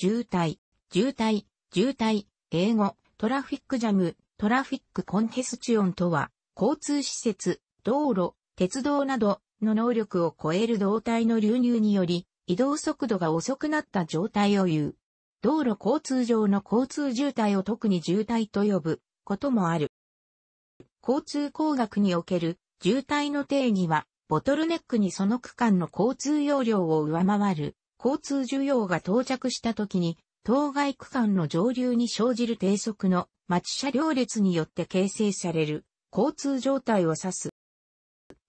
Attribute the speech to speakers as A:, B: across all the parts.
A: 渋滞、渋滞、渋滞、英語、トラフィックジャム、トラフィックコンヘスチオンとは、交通施設、道路、鉄道などの能力を超える動体の流入により、移動速度が遅くなった状態を言う。道路交通上の交通渋滞を特に渋滞と呼ぶこともある。交通工学における渋滞の定義は、ボトルネックにその区間の交通容量を上回る交通需要が到着した時に、当該区間の上流に生じる低速の待ち車両列によって形成される交通状態を指す。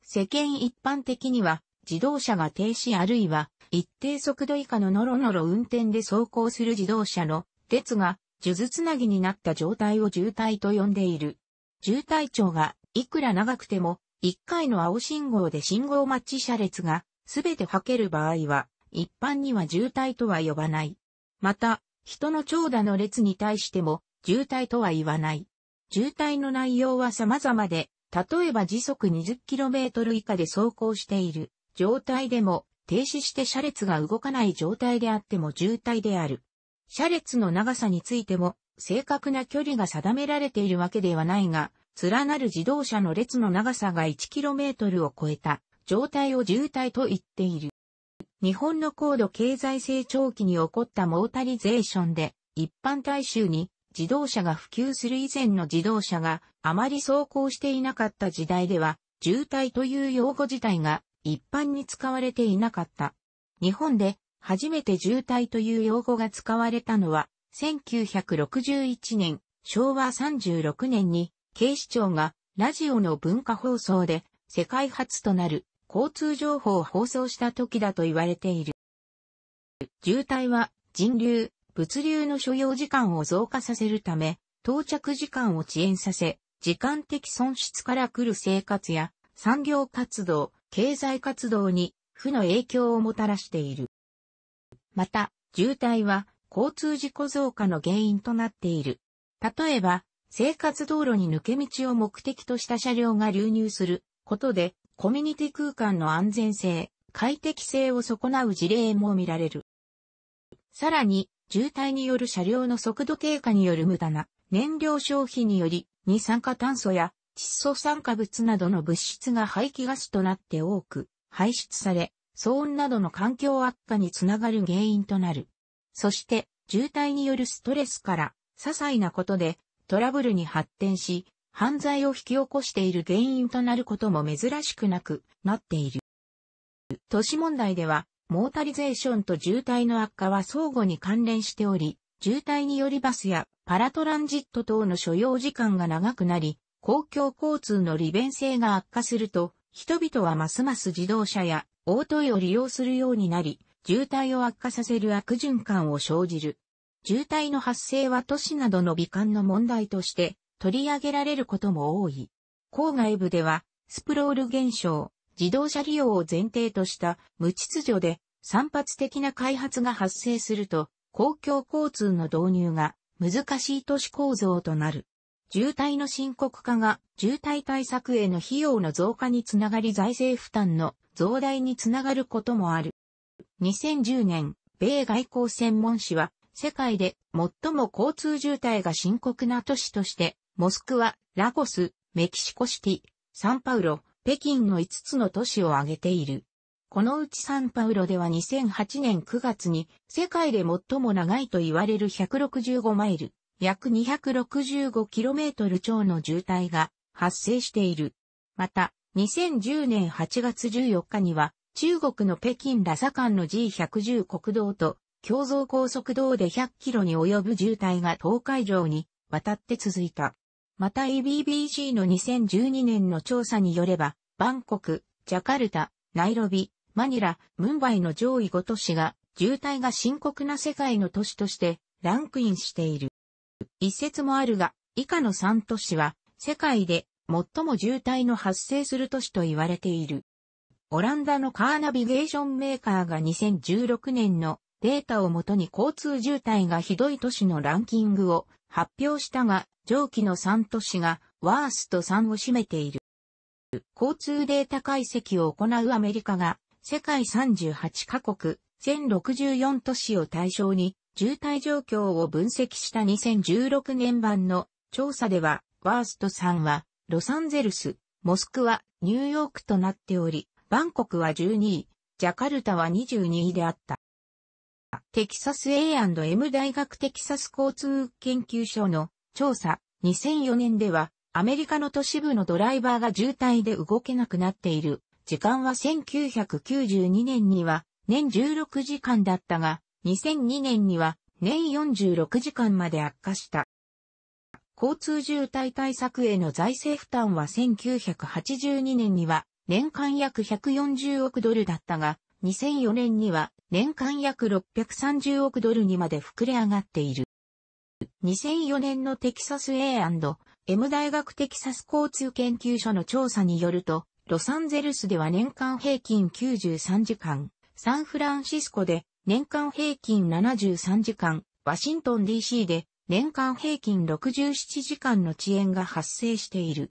A: 世間一般的には自動車が停止あるいは一定速度以下のノロノロ運転で走行する自動車の列が数珠つなぎになった状態を渋滞と呼んでいる。渋滞長がいくら長くても1回の青信号で信号待ち車列がすべて吐ける場合は一般には渋滞とは呼ばない。また、人の長蛇の列に対しても、渋滞とは言わない。渋滞の内容は様々で、例えば時速 20km 以下で走行している状態でも、停止して車列が動かない状態であっても渋滞である。車列の長さについても、正確な距離が定められているわけではないが、連なる自動車の列の長さが 1km を超えた状態を渋滞と言っている。日本の高度経済成長期に起こったモータリゼーションで、一般大衆に自動車が普及する以前の自動車があまり走行していなかった時代では、渋滞という用語自体が一般に使われていなかった。日本で初めて渋滞という用語が使われたのは、1961年、昭和36年に、警視庁がラジオの文化放送で世界初となる交通情報を放送した時だと言われている。渋滞は人流、物流の所要時間を増加させるため、到着時間を遅延させ、時間的損失から来る生活や産業活動、経済活動に負の影響をもたらしている。また、渋滞は交通事故増加の原因となっている。例えば、生活道路に抜け道を目的とした車両が流入することでコミュニティ空間の安全性、快適性を損なう事例も見られる。さらに、渋滞による車両の速度低下による無駄な燃料消費により、二酸化炭素や窒素酸化物などの物質が排気ガスとなって多く排出され、騒音などの環境悪化につながる原因となる。そして、渋滞によるストレスから、些細なことでトラブルに発展し、犯罪を引き起こしている原因となることも珍しくなくなっている。都市問題では、モータリゼーションと渋滞の悪化は相互に関連しており、渋滞によりバスやパラトランジット等の所要時間が長くなり、公共交通の利便性が悪化すると、人々はますます自動車やオートイを利用するようになり、渋滞を悪化させる悪循環を生じる。渋滞の発生は都市などの美観の問題として取り上げられることも多い。郊外部では、スプロール現象、自動車利用を前提とした無秩序で散発的な開発が発生すると、公共交通の導入が難しい都市構造となる。渋滞の深刻化が渋滞対策への費用の増加につながり財政負担の増大につながることもある。2010年、米外交専門誌は世界で最も交通渋滞が深刻な都市としてモスクワ、ラゴス、メキシコシティ、サンパウロ、北京の5つの都市を挙げている。このうちサンパウロでは2008年9月に世界で最も長いと言われる165マイル、約2 6 5トル超の渋滞が発生している。また、2010年8月14日には中国の北京ラサ間の G110 国道と共造高速道で100キロに及ぶ渋滞が東海上に渡って続いた。また EBBG の2012年の調査によれば、バンコク、ジャカルタ、ナイロビ、マニラ、ムンバイの上位5都市が、渋滞が深刻な世界の都市としてランクインしている。一説もあるが、以下の3都市は、世界で最も渋滞の発生する都市と言われている。オランダのカーナビゲーションメーカーが2016年のデータをもとに交通渋滞がひどい都市のランキングを発表したが、上記の3都市がワースト3を占めている。交通データ解析を行うアメリカが世界38カ国1064都市を対象に渋滞状況を分析した2016年版の調査ではワースト3はロサンゼルス、モスクワ、ニューヨークとなっており、バンコクは12位、ジャカルタは22位であった。テキサス A&M 大学テキサス交通研究所の調査2004年ではアメリカの都市部のドライバーが渋滞で動けなくなっている時間は1992年には年16時間だったが2002年には年46時間まで悪化した。交通渋滞対策への財政負担は1982年には年間約140億ドルだったが、2004年には年間約630億ドルにまで膨れ上がっている。2004年のテキサス A&M 大学テキサス交通研究所の調査によると、ロサンゼルスでは年間平均93時間、サンフランシスコで年間平均73時間、ワシントン DC で年間平均67時間の遅延が発生している。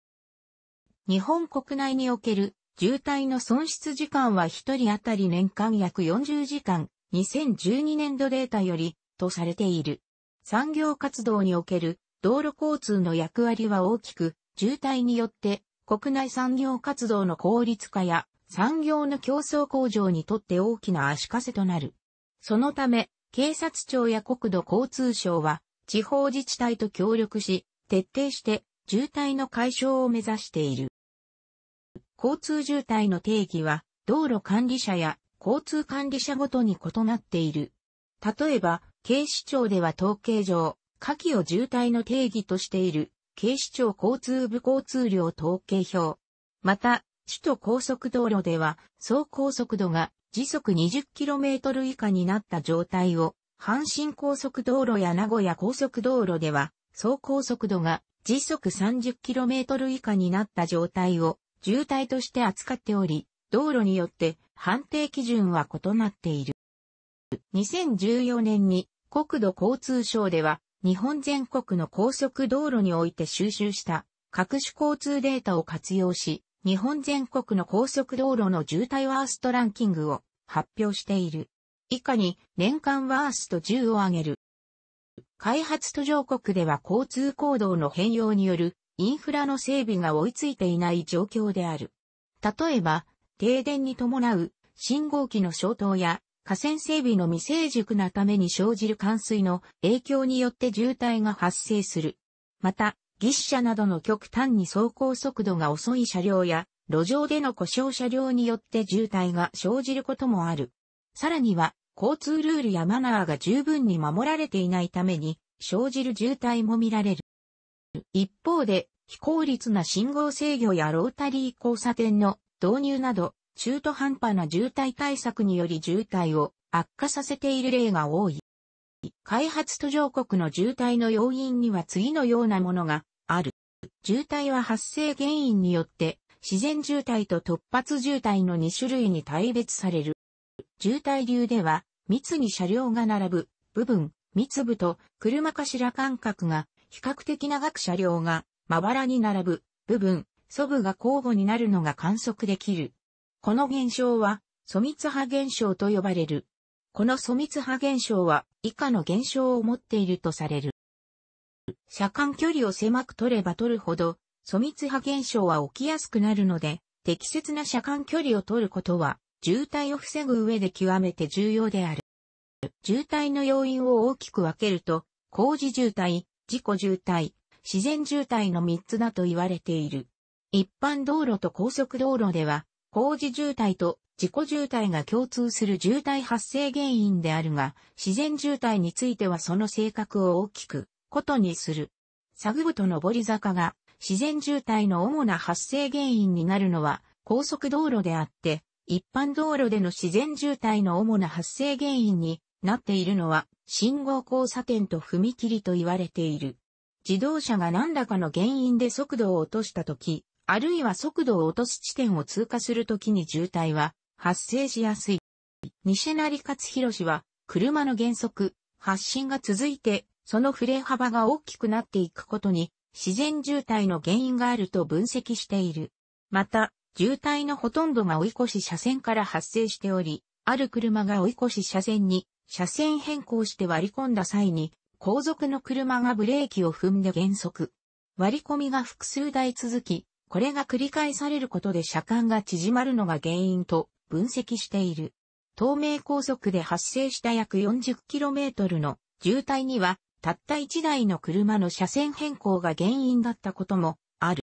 A: 日本国内における渋滞の損失時間は1人当たり年間約40時間、2012年度データより、とされている。産業活動における道路交通の役割は大きく、渋滞によって国内産業活動の効率化や産業の競争向上にとって大きな足かせとなる。そのため、警察庁や国土交通省は地方自治体と協力し、徹底して渋滞の解消を目指している。交通渋滞の定義は、道路管理者や交通管理者ごとに異なっている。例えば、警視庁では統計上、下記を渋滞の定義としている、警視庁交通部交通量統計表。また、首都高速道路では、走行速度が時速 20km 以下になった状態を、阪神高速道路や名古屋高速道路では、走行速度が時速 30km 以下になった状態を、渋滞として扱っており、道路によって判定基準は異なっている。2014年に国土交通省では日本全国の高速道路において収集した各種交通データを活用し、日本全国の高速道路の渋滞ワーストランキングを発表している。以下に年間ワースト10を挙げる。開発途上国では交通行動の変容によるインフラの整備が追いついていない状況である。例えば、停電に伴う信号機の消灯や河川整備の未成熟なために生じる冠水の影響によって渋滞が発生する。また、ギッ車などの極端に走行速度が遅い車両や路上での故障車両によって渋滞が生じることもある。さらには、交通ルールやマナーが十分に守られていないために生じる渋滞も見られる。一方で、非効率な信号制御やロータリー交差点の導入など、中途半端な渋滞対策により渋滞を悪化させている例が多い。開発途上国の渋滞の要因には次のようなものがある。渋滞は発生原因によって自然渋滞と突発渋滞の2種類に対別される。渋滞流では密に車両が並ぶ部分、密部と車頭間隔が比較的長く車両がまばらに並ぶ部分、素部が交互になるのが観測できる。この現象は、粗密波現象と呼ばれる。この粗密波現象は以下の現象を持っているとされる。車間距離を狭く取れば取るほど、粗密波現象は起きやすくなるので、適切な車間距離を取ることは、渋滞を防ぐ上で極めて重要である。渋滞の要因を大きく分けると、工事渋滞、事故渋滞、自然渋滞の3つだと言われている。一般道路と高速道路では、工事渋滞と事故渋滞が共通する渋滞発生原因であるが、自然渋滞についてはその性格を大きくことにする。サグブと上り坂が自然渋滞の主な発生原因になるのは高速道路であって、一般道路での自然渋滞の主な発生原因になっているのは、信号交差点と踏切と言われている。自動車が何らかの原因で速度を落としたとき、あるいは速度を落とす地点を通過するときに渋滞は発生しやすい。西成勝弘氏は、車の減速、発進が続いて、その振れ幅が大きくなっていくことに、自然渋滞の原因があると分析している。また、渋滞のほとんどが追い越し車線から発生しており、ある車が追い越し車線に車線変更して割り込んだ際に、後続の車がブレーキを踏んで減速。割り込みが複数台続き、これが繰り返されることで車間が縮まるのが原因と分析している。東名高速で発生した約 40km の渋滞には、たった1台の車の車線変更が原因だったこともある。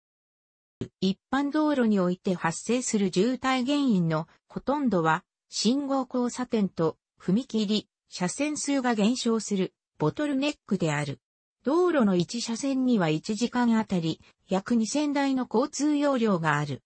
A: 一般道路において発生する渋滞原因のほとんどは、信号交差点と踏切、車線数が減少する、ボトルネックである。道路の1車線には1時間あたり約2000台の交通容量がある。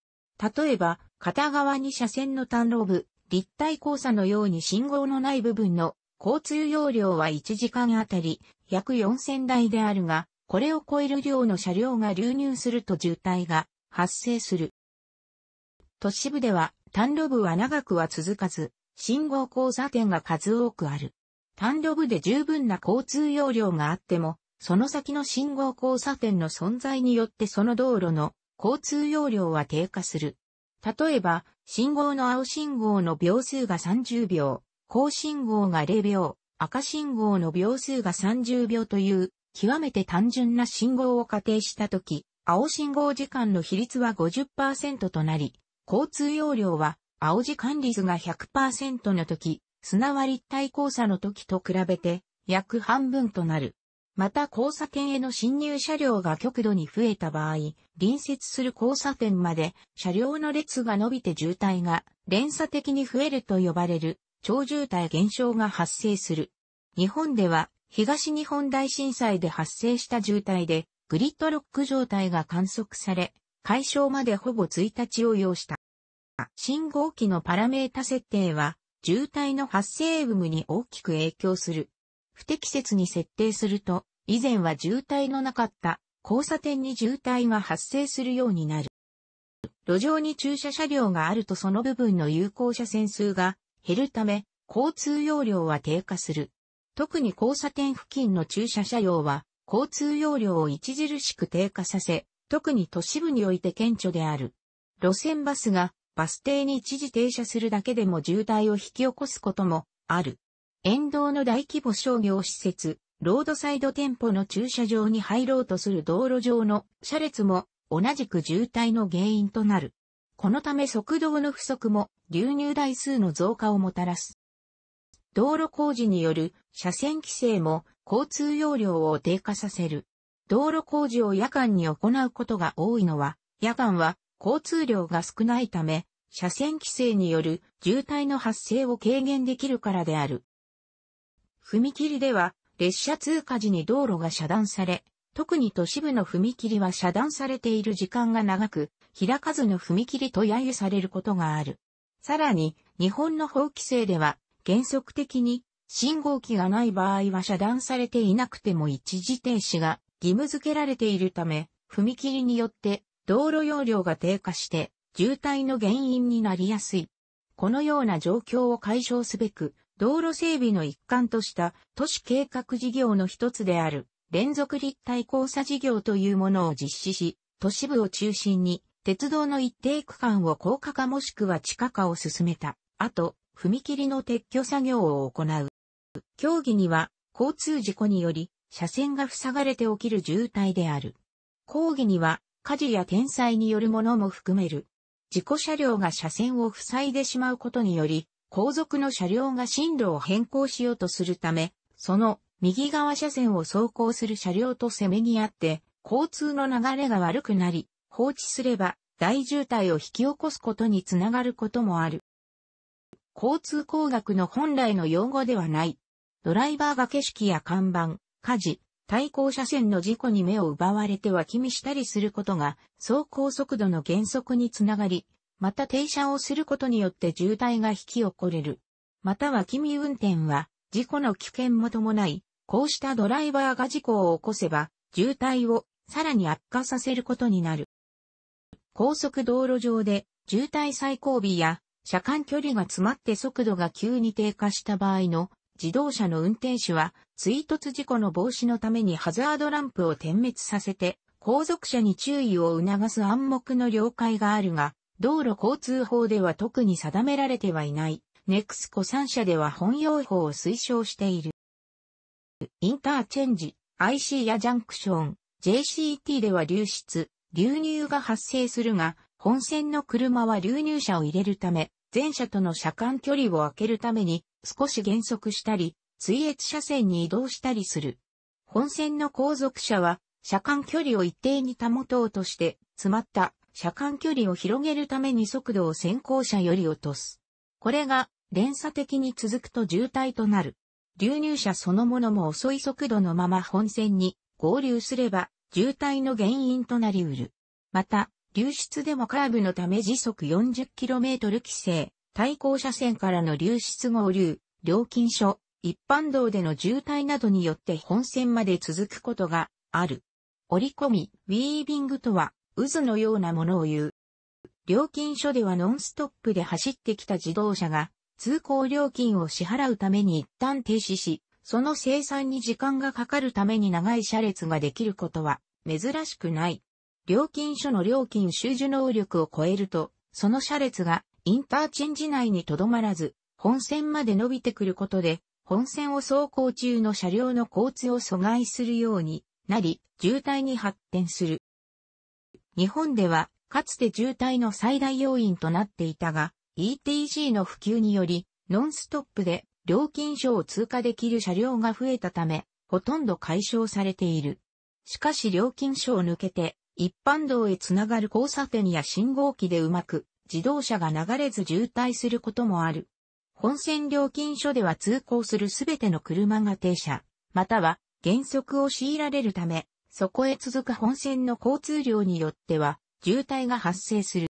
A: 例えば、片側2車線の単路部、立体交差のように信号のない部分の交通容量は1時間あたり約4000台であるが、これを超える量の車両が流入すると渋滞が発生する。都市部では単路部は長くは続かず、信号交差点が数多くある。単路部で十分な交通容量があっても、その先の信号交差点の存在によってその道路の交通容量は低下する。例えば、信号の青信号の秒数が30秒、高信号が0秒、赤信号の秒数が30秒という極めて単純な信号を仮定したとき、青信号時間の比率は50%となり、交通容量は青字管理図が100%の時、すなわ立体交差の時と比べて約半分となる。また交差点への進入車両が極度に増えた場合、隣接する交差点まで車両の列が伸びて渋滞が連鎖的に増えると呼ばれる超渋滞現象が発生する。日本では東日本大震災で発生した渋滞でグリッドロック状態が観測され、解消までほぼ1日を要した。信号機のパラメータ設定は、渋滞の発生有無に大きく影響する。不適切に設定すると、以前は渋滞のなかった交差点に渋滞が発生するようになる。路上に駐車車両があるとその部分の有効車線数が減るため、交通容量は低下する。特に交差点付近の駐車車両は、交通容量を著しく低下させ、特に都市部において顕著である。路線バスがバス停に一時停車するだけでも渋滞を引き起こすこともある。沿道の大規模商業施設、ロードサイド店舗の駐車場に入ろうとする道路上の車列も同じく渋滞の原因となる。このため速道の不足も流入台数の増加をもたらす。道路工事による車線規制も交通容量を低下させる。道路工事を夜間に行うことが多いのは、夜間は交通量が少ないため、車線規制による渋滞の発生を軽減できるからである。踏切では、列車通過時に道路が遮断され、特に都市部の踏切は遮断されている時間が長く、開かずの踏切と揶揄されることがある。さらに、日本の法規制では、原則的に、信号機がない場合は遮断されていなくても一時停止が義務付けられているため、踏切によって道路容量が低下して渋滞の原因になりやすい。このような状況を解消すべく、道路整備の一環とした都市計画事業の一つである連続立体交差事業というものを実施し、都市部を中心に鉄道の一定区間を高架化もしくは地下化を進めた。あと、踏切の撤去作業を行う。競技には交通事故により車線が塞がれて起きる渋滞である。講義には火事や天災によるものも含める。事故車両が車線を塞いでしまうことにより、後続の車両が進路を変更しようとするため、その右側車線を走行する車両と攻めにあって、交通の流れが悪くなり、放置すれば大渋滞を引き起こすことにつながることもある。交通工学の本来の用語ではない。ドライバーが景色や看板、火事、対向車線の事故に目を奪われては気味したりすることが、走行速度の減速につながり、また停車をすることによって渋滞が引き起これる。または味運転は、事故の危険も伴い、こうしたドライバーが事故を起こせば、渋滞をさらに悪化させることになる。高速道路上で、渋滞最後尾や、車間距離が詰まって速度が急に低下した場合の、自動車の運転手は、追突事故の防止のためにハザードランプを点滅させて、後続車に注意を促す暗黙の了解があるが、道路交通法では特に定められてはいない。ネクスコ3社では本用法を推奨している。インターチェンジ、IC やジャンクション、JCT では流出、流入が発生するが、本線の車は流入車を入れるため、前車との車間距離を空けるために少し減速したり、追越車線に移動したりする。本線の後続車は、車間距離を一定に保とうとして、詰まった車間距離を広げるために速度を先行車より落とす。これが連鎖的に続くと渋滞となる。流入車そのものも遅い速度のまま本線に合流すれば渋滞の原因となり得る。また、流出でもカーブのため時速 40km 規制、対向車線からの流出合流、料金所、一般道での渋滞などによって本線まで続くことがある。折り込み、ウィービングとは、渦のようなものを言う。料金所ではノンストップで走ってきた自動車が、通行料金を支払うために一旦停止し、その生産に時間がかかるために長い車列ができることは、珍しくない。料金所の料金収受能力を超えると、その車列がインターチェンジ内にとどまらず、本線まで伸びてくることで、本線を走行中の車両の交通を阻害するようになり、渋滞に発展する。日本では、かつて渋滞の最大要因となっていたが、ETG の普及により、ノンストップで料金所を通過できる車両が増えたため、ほとんど解消されている。しかし料金所を抜けて、一般道へつながる交差点や信号機でうまく、自動車が流れず渋滞することもある。本線料金所では通行するすべての車が停車、または減速を強いられるため、そこへ続く本線の交通量によっては、渋滞が発生する。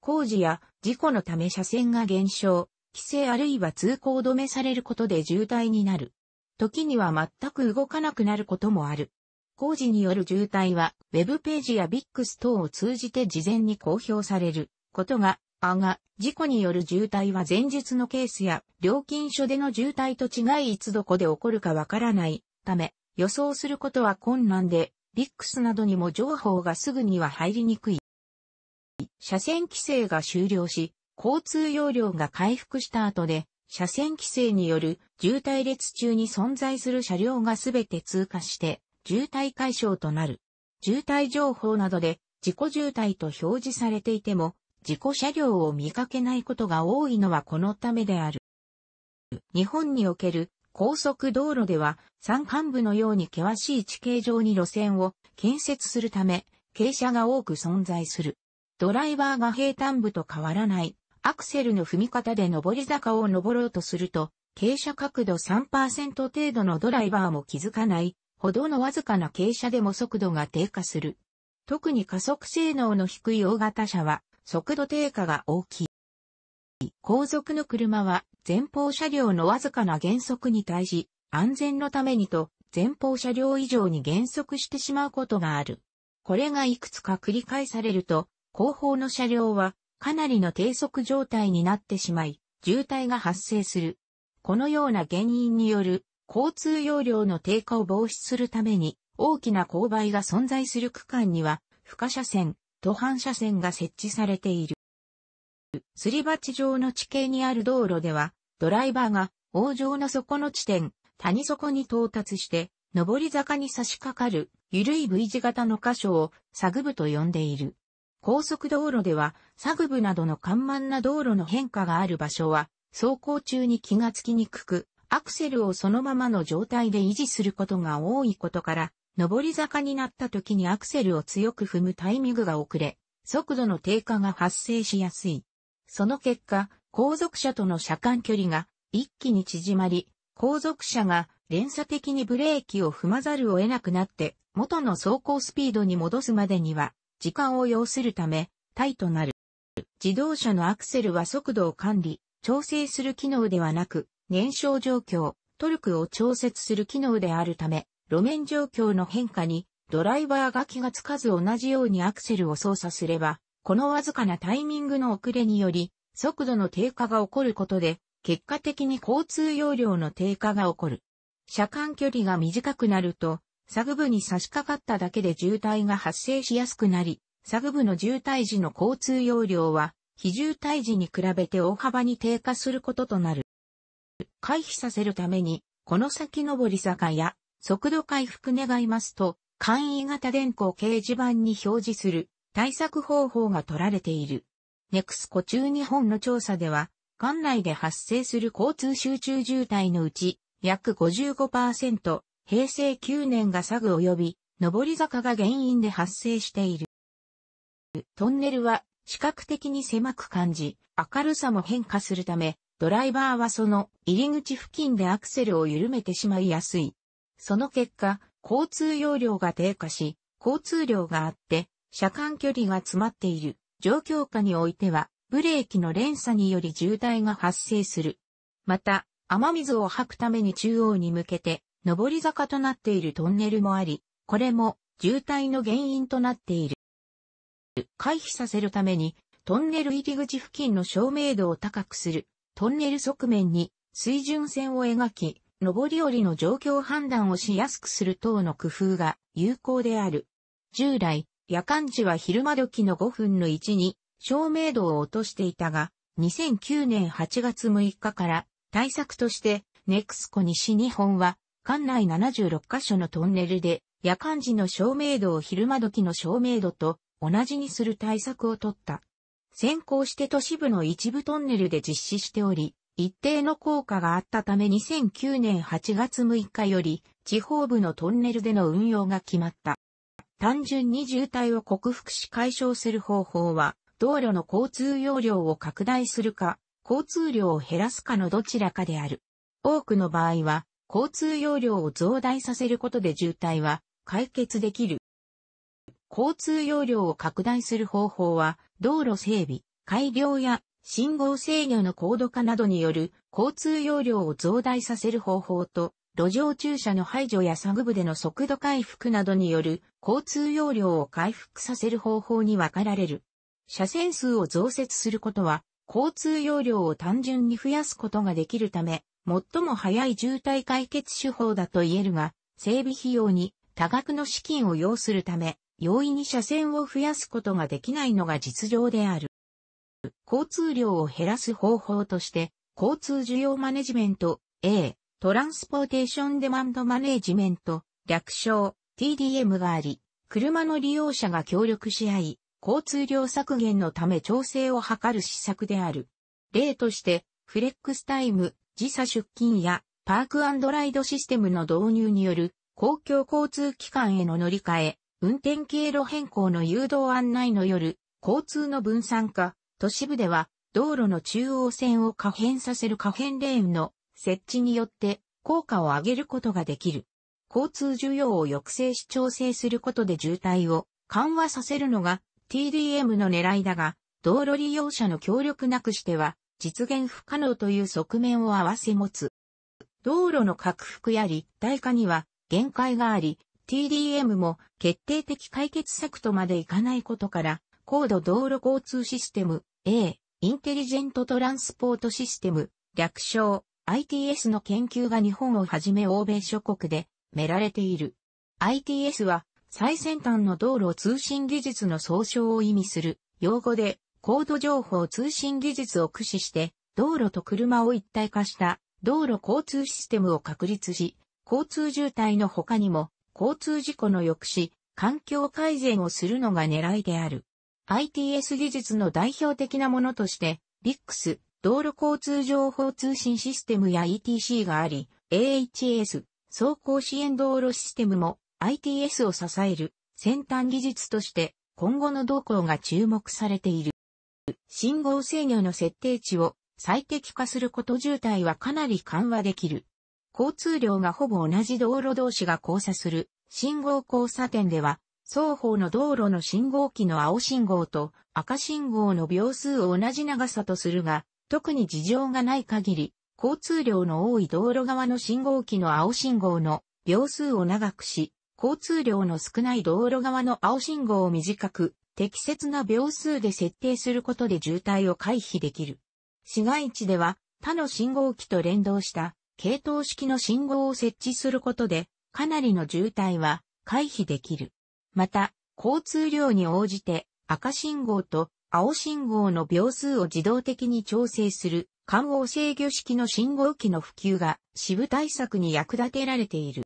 A: 工事や事故のため車線が減少、規制あるいは通行止めされることで渋滞になる。時には全く動かなくなることもある。工事による渋滞は、ウェブページやビックス等を通じて事前に公表されることがあが、事故による渋滞は前述のケースや、料金所での渋滞と違いいつどこで起こるかわからないため、予想することは困難で、ビックスなどにも情報がすぐには入りにくい。車線規制が終了し、交通容量が回復した後で、車線規制による渋滞列中に存在する車両がすべて通過して、渋滞解消となる。渋滞情報などで自己渋滞と表示されていても、事故車両を見かけないことが多いのはこのためである。日本における高速道路では山間部のように険しい地形上に路線を建設するため、傾斜が多く存在する。ドライバーが平坦部と変わらないアクセルの踏み方で上り坂を登ろうとすると、傾斜角度3%程度のドライバーも気づかない、ほどのわずかな傾斜でも速度が低下する。特に加速性能の低い大型車は、速度低下が大きい。後続の車は前方車両のわずかな減速に対し、安全のためにと前方車両以上に減速してしまうことがある。これがいくつか繰り返されると、後方の車両はかなりの低速状態になってしまい、渋滞が発生する。このような原因による交通容量の低下を防止するために大きな勾配が存在する区間には、不可車線、途半車線が設置されている。すり鉢状の地形にある道路では、ドライバーが、往上の底の地点、谷底に到達して、上り坂に差し掛かる、緩い V 字型の箇所を、サグ部と呼んでいる。高速道路では、サグ部などの緩慢な道路の変化がある場所は、走行中に気がつきにくく、アクセルをそのままの状態で維持することが多いことから、上り坂になった時にアクセルを強く踏むタイミングが遅れ、速度の低下が発生しやすい。その結果、後続車との車間距離が一気に縮まり、後続車が連鎖的にブレーキを踏まざるを得なくなって、元の走行スピードに戻すまでには、時間を要するため、タイとなる。自動車のアクセルは速度を管理、調整する機能ではなく、燃焼状況、トルクを調節する機能であるため、路面状況の変化にドライバーが気がつかず同じようにアクセルを操作すれば、このわずかなタイミングの遅れにより、速度の低下が起こることで、結果的に交通容量の低下が起こる。車間距離が短くなると、サグ部に差し掛かっただけで渋滞が発生しやすくなり、サグ部の渋滞時の交通容量は、非渋滞時に比べて大幅に低下することとなる。回避させるために、この先上り坂や速度回復願いますと、簡易型電光掲示板に表示する対策方法が取られている。ネクスコ中日本の調査では、管内で発生する交通集中渋滞のうち、約55%、平成9年がサグ及び、上り坂が原因で発生している。トンネルは視覚的に狭く感じ、明るさも変化するため、ドライバーはその入り口付近でアクセルを緩めてしまいやすい。その結果、交通容量が低下し、交通量があって、車間距離が詰まっている状況下においては、ブレーキの連鎖により渋滞が発生する。また、雨水を吐くために中央に向けて、上り坂となっているトンネルもあり、これも渋滞の原因となっている。回避させるために、トンネル入り口付近の照明度を高くする、トンネル側面に水準線を描き、上り下りの状況判断をしやすくする等の工夫が有効である。従来、夜間時は昼間時の5分の1に照明度を落としていたが、2009年8月6日から対策としてネクスコ西日本は館内76カ所のトンネルで夜間時の照明度を昼間時の照明度と同じにする対策を取った。先行して都市部の一部トンネルで実施しており、一定の効果があったため2009年8月6日より地方部のトンネルでの運用が決まった。単純に渋滞を克服し解消する方法は、道路の交通容量を拡大するか、交通量を減らすかのどちらかである。多くの場合は、交通容量を増大させることで渋滞は解決できる。交通容量を拡大する方法は、道路整備、改良や信号制御の高度化などによる交通容量を増大させる方法と、路上駐車の排除やサグ部での速度回復などによる交通容量を回復させる方法に分かられる。車線数を増設することは、交通容量を単純に増やすことができるため、最も早い渋滞解決手法だと言えるが、整備費用に多額の資金を要するため、容易に車線を増やすことができないのが実情である。交通量を減らす方法として、交通需要マネジメント A、トランスポーテーションデマンドマネジメント、略称 TDM があり、車の利用者が協力し合い、交通量削減のため調整を図る施策である。例として、フレックスタイム、時差出勤やパークライドシステムの導入による公共交通機関への乗り換え、運転経路変更の誘導案内の夜、交通の分散化、都市部では道路の中央線を可変させる可変レーンの設置によって効果を上げることができる。交通需要を抑制し調整することで渋滞を緩和させるのが TDM の狙いだが、道路利用者の協力なくしては実現不可能という側面を併せ持つ。道路の拡幅や立体化には限界があり、TDM も決定的解決策とまでいかないことから、高度道路交通システム A、インテリジェントトランスポートシステム、略称、ITS の研究が日本をはじめ欧米諸国で、められている。ITS は、最先端の道路通信技術の総称を意味する、用語で、高度情報通信技術を駆使して、道路と車を一体化した道路交通システムを確立し、交通渋滞の他にも交通事故の抑止、環境改善をするのが狙いである。ITS 技術の代表的なものとして、v i x 道路交通情報通信システムや ETC があり、AHS、走行支援道路システムも ITS を支える先端技術として今後の動向が注目されている。信号制御の設定値を最適化すること渋滞はかなり緩和できる。交通量がほぼ同じ道路同士が交差する信号交差点では双方の道路の信号機の青信号と赤信号の秒数を同じ長さとするが、特に事情がない限り、交通量の多い道路側の信号機の青信号の秒数を長くし、交通量の少ない道路側の青信号を短く、適切な秒数で設定することで渋滞を回避できる。市街地では他の信号機と連動した系統式の信号を設置することで、かなりの渋滞は回避できる。また、交通量に応じて赤信号と青信号の秒数を自動的に調整する環応制御式の信号機の普及が支部対策に役立てられている。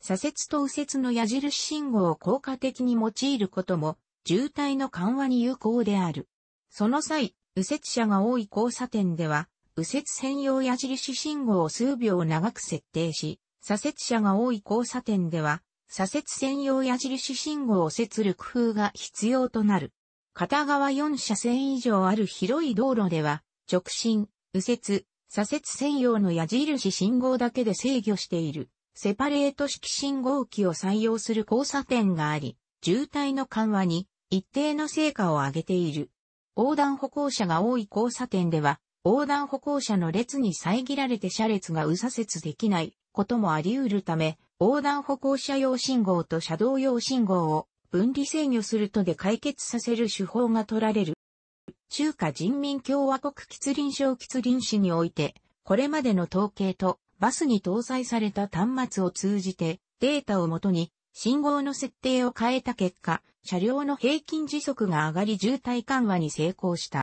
A: 左折と右折の矢印信号を効果的に用いることも渋滞の緩和に有効である。その際、右折車が多い交差点では、右折専用矢印信号を数秒長く設定し、左折車が多い交差点では、左折専用矢印信号を設る工夫が必要となる。片側4車線以上ある広い道路では、直進、右折、左折専用の矢印信号だけで制御している、セパレート式信号機を採用する交差点があり、渋滞の緩和に一定の成果を上げている。横断歩行者が多い交差点では、横断歩行者の列に遮られて車列が右左折できないこともあり得るため、横断歩行者用信号と車道用信号を分離制御するとで解決させる手法が取られる。中華人民共和国吉林省吉林市において、これまでの統計とバスに搭載された端末を通じてデータをもとに信号の設定を変えた結果、車両の平均時速が上がり渋滞緩和に成功した。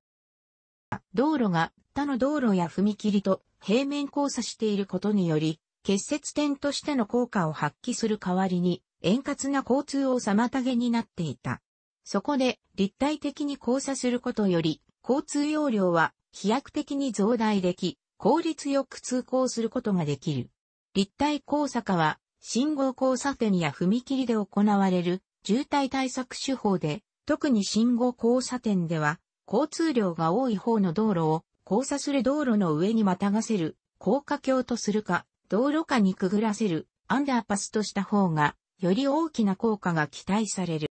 A: 道路が他の道路や踏切と平面交差していることにより、結節点としての効果を発揮する代わりに、円滑な交通を妨げになっていた。そこで、立体的に交差することより、交通容量は飛躍的に増大でき、効率よく通行することができる。立体交差化は、信号交差点や踏切で行われる渋滞対策手法で、特に信号交差点では、交通量が多い方の道路を交差する道路の上にまたがせる、高架橋とするか、道路下にくぐらせるアンダーパスとした方が、より大きな効果が期待される。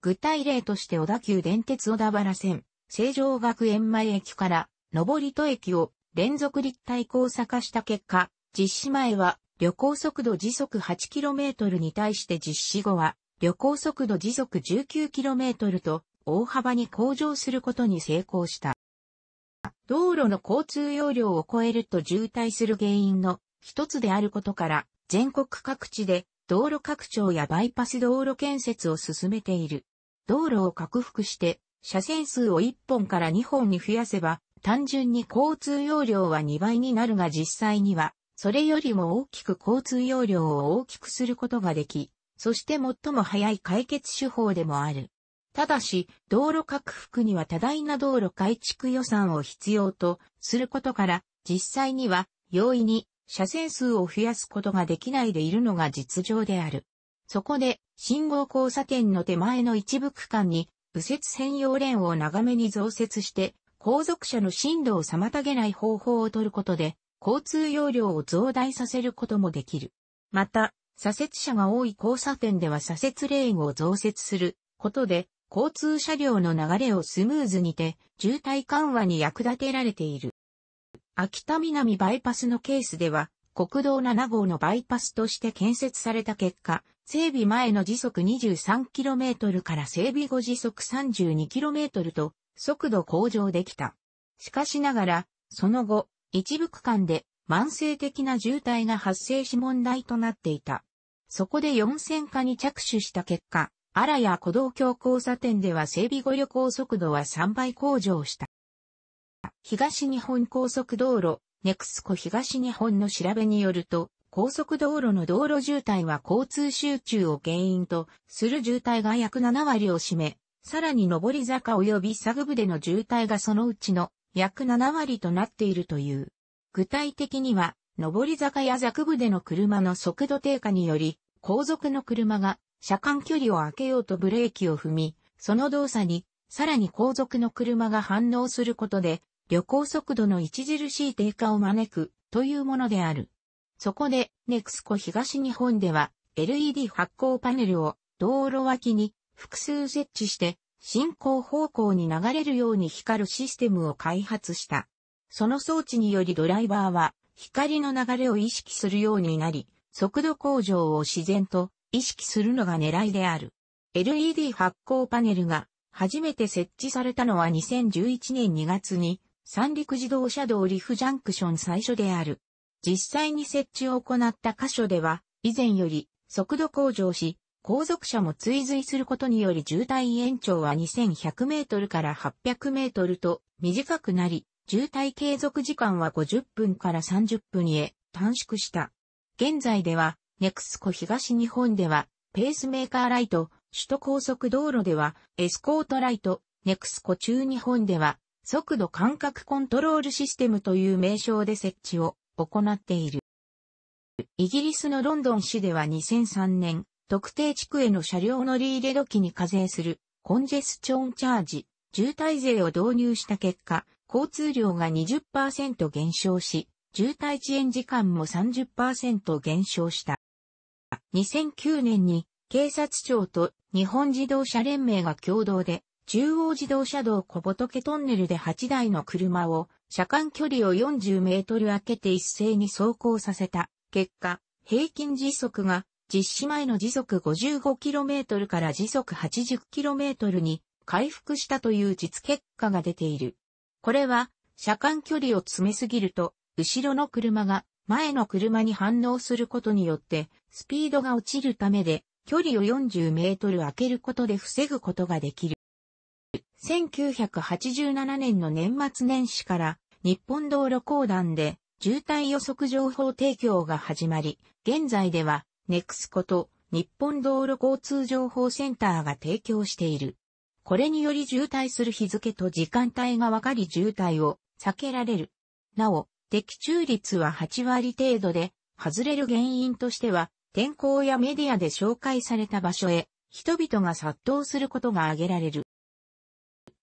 A: 具体例として小田急電鉄小田原線、成城学園前駅から上り戸駅を連続立体交差化した結果、実施前は旅行速度時速 8km に対して実施後は旅行速度時速 19km と大幅に向上することに成功した。道路の交通容量を超えると渋滞する原因の一つであることから、全国各地で道路拡張やバイパス道路建設を進めている。道路を拡幅して、車線数を1本から2本に増やせば、単純に交通容量は2倍になるが実際には、それよりも大きく交通容量を大きくすることができ、そして最も早い解決手法でもある。ただし、道路拡幅には多大な道路改築予算を必要とすることから、実際には容易に車線数を増やすことができないでいるのが実情である。そこで、信号交差点の手前の一部区間に、右折専用レーンを長めに増設して、後続車の進路を妨げない方法を取ることで、交通容量を増大させることもできる。また、左折車が多い交差点では左折レーンを増設することで、交通車両の流れをスムーズにて、渋滞緩和に役立てられている。秋田南バイパスのケースでは、国道7号のバイパスとして建設された結果、整備前の時速 23km から整備後時速 32km と速度向上できた。しかしながら、その後、一部区間で慢性的な渋滞が発生し問題となっていた。そこで4線化に着手した結果、あらや道橋交差点では整備後旅行速度は3倍向上した。東日本高速道路、ネクスコ東日本の調べによると、高速道路の道路渋滞は交通集中を原因とする渋滞が約7割を占め、さらに上り坂及びサグ部での渋滞がそのうちの約7割となっているという。具体的には、上り坂やザ部での車の速度低下により、後続の車が車間距離を空けようとブレーキを踏み、その動作に、さらに後続の車が反応することで、旅行速度の著しい低下を招くというものである。そこで、ネクスコ東日本では LED 発光パネルを道路脇に複数設置して進行方向に流れるように光るシステムを開発した。その装置によりドライバーは光の流れを意識するようになり、速度向上を自然と意識するのが狙いである。LED 発光パネルが初めて設置されたのは2011年2月に三陸自動車道リフジャンクション最初である。実際に設置を行った箇所では、以前より速度向上し、後続車も追随することにより渋滞延長は2100メートルから800メートルと短くなり、渋滞継続時間は50分から30分へ短縮した。現在では、ネクスコ東日本では、ペースメーカーライト、首都高速道路では、エスコートライト、ネクスコ中日本では、速度感覚コントロールシステムという名称で設置を行っている。イギリスのロンドン市では2003年、特定地区への車両乗り入れ時に課税するコンジェスチョンチャージ、渋滞税を導入した結果、交通量が20%減少し、渋滞遅延時間も30%減少した。2009年に警察庁と日本自動車連盟が共同で中央自動車道小仏トンネルで8台の車を、車間距離を40メートル空けて一斉に走行させた。結果、平均時速が実施前の時速 55km から時速 80km に回復したという実結果が出ている。これは、車間距離を詰めすぎると、後ろの車が前の車に反応することによって、スピードが落ちるためで、距離を40メートル空けることで防ぐことができる。1987年の年末年始から日本道路公団で渋滞予測情報提供が始まり、現在ではネクスコと日本道路交通情報センターが提供している。これにより渋滞する日付と時間帯がわかり渋滞を避けられる。なお、的中率は8割程度で、外れる原因としては、天候やメディアで紹介された場所へ、人々が殺到することが挙げられる。